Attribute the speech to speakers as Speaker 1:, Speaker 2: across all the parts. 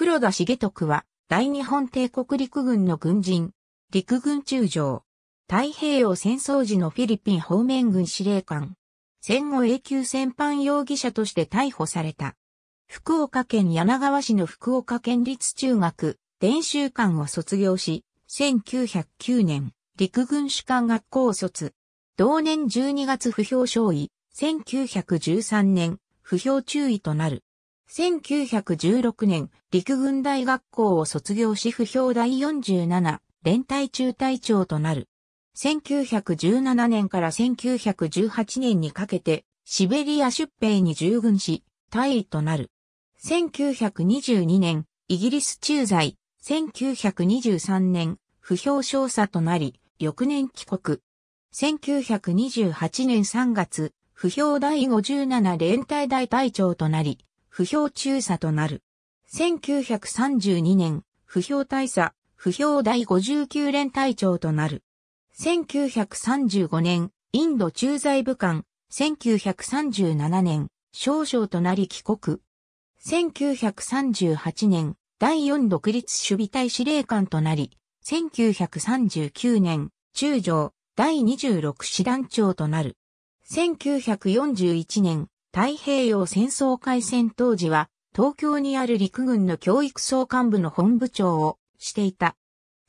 Speaker 1: 黒田重徳は、大日本帝国陸軍の軍人、陸軍中将、太平洋戦争時のフィリピン方面軍司令官、戦後永久戦犯容疑者として逮捕された。福岡県柳川市の福岡県立中学、伝習館を卒業し、1909年、陸軍士官学校を卒。同年12月不評少尉、1913年、不評注意となる。1916年、陸軍大学校を卒業し、不評第47、連隊中隊長となる。1917年から1918年にかけて、シベリア出兵に従軍し、退位となる。1922年、イギリス駐在、1923年、不評少佐となり、翌年帰国。1928年3月、不評第57連隊大隊長となり、不評中佐となる。1932年、不評大佐、不評第59連隊長となる。1935年、インド駐在武官、1937年、少将となり帰国。1938年、第4独立守備隊司令官となり、1939年、中将、第26師団長となる。1941年、太平洋戦争開戦当時は、東京にある陸軍の教育総幹部の本部長をしていた。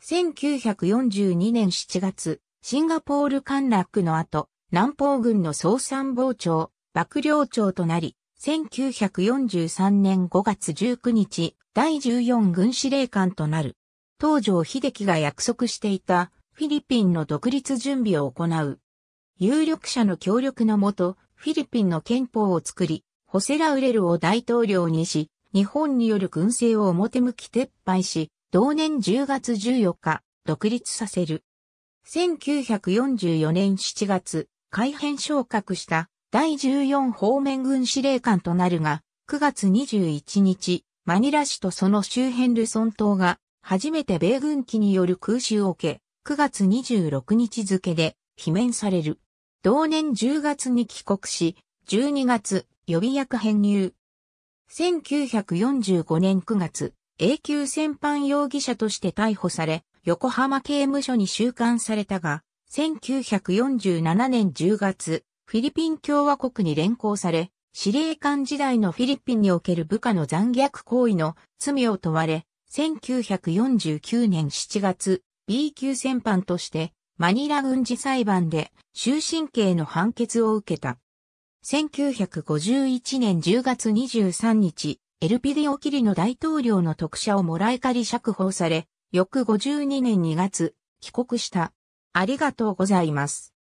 Speaker 1: 1942年7月、シンガポール陥落の後、南方軍の総参謀長、幕僚長となり、1943年5月19日、第14軍司令官となる。東条秀樹が約束していたフィリピンの独立準備を行う。有力者の協力のもと、フィリピンの憲法を作り、ホセラウレルを大統領にし、日本による軍政を表向き撤廃し、同年10月14日、独立させる。1944年7月、改編昇格した第14方面軍司令官となるが、9月21日、マニラ市とその周辺ルソン島が、初めて米軍機による空襲を受け、9月26日付で、罷免される。同年10月に帰国し、12月、予備役編入。1945年9月、永久戦犯容疑者として逮捕され、横浜刑務所に収監されたが、1947年10月、フィリピン共和国に連行され、司令官時代のフィリピンにおける部下の残虐行為の罪を問われ、1949年7月、B 級戦犯としてマニラ軍事裁判で終身刑の判決を受けた。1951年10月23日、エルピディオ・キリの大統領の特赦をもらい借り釈放され、翌52年2月、帰国した。ありがとうございます。